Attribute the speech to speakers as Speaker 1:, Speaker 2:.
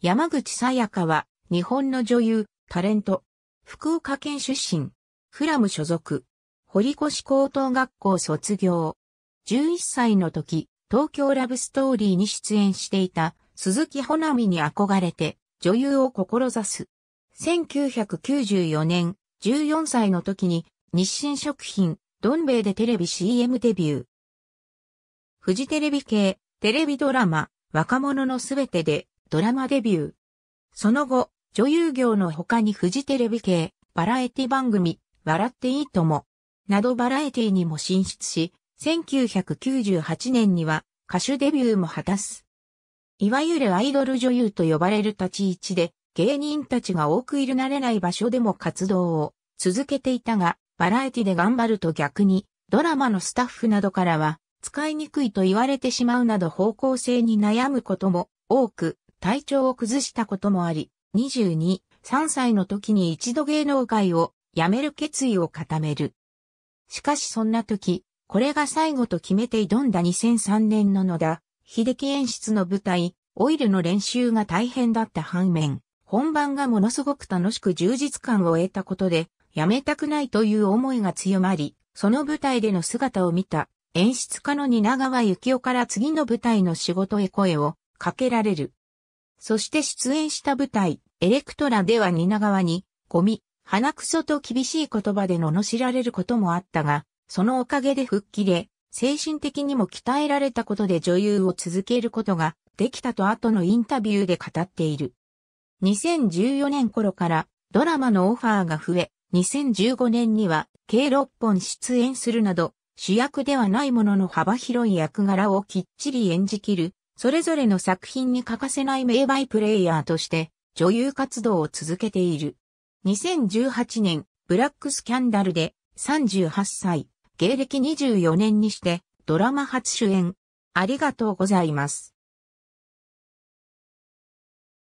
Speaker 1: 山口さやかは、日本の女優、タレント、福岡県出身、フラム所属、堀越高等学校卒業。11歳の時、東京ラブストーリーに出演していた鈴木穂波に憧れて女優を志す。1994年、14歳の時に日清食品、どん兵衛でテレビ CM デビュー。フジテレビ系、テレビドラマ、若者のすべてでドラマデビュー。その後、女優業の他にフジテレビ系、バラエティ番組、笑っていいとも、などバラエティにも進出し、1998年には歌手デビューも果たす。いわゆるアイドル女優と呼ばれる立ち位置で、芸人たちが多くいる慣れない場所でも活動を続けていたが、バラエティで頑張ると逆に、ドラマのスタッフなどからは、使いにくいと言われてしまうなど方向性に悩むことも多く、体調を崩したこともあり、22、3歳の時に一度芸能界を辞める決意を固める。しかしそんな時、これが最後と決めて挑んだ2003年の野田、秀樹演出の舞台、オイルの練習が大変だった反面、本番がものすごく楽しく充実感を得たことで、辞めたくないという思いが強まり、その舞台での姿を見た演出家の蜷川幸雄から次の舞台の仕事へ声をかけられる。そして出演した舞台、エレクトラでは蜷川に、ゴミ、鼻くそと厳しい言葉で罵られることもあったが、そのおかげで復帰で、精神的にも鍛えられたことで女優を続けることができたと後のインタビューで語っている。2014年頃からドラマのオファーが増え、2015年には計6本出演するなど、主役ではないものの幅広い役柄をきっちり演じきるそれぞれの作品に欠かせない名バイプレイヤーとして女優活動を続けている。2018年、ブラックスキャンダルで38歳、芸歴24年にしてドラマ初主演。ありがとうございます。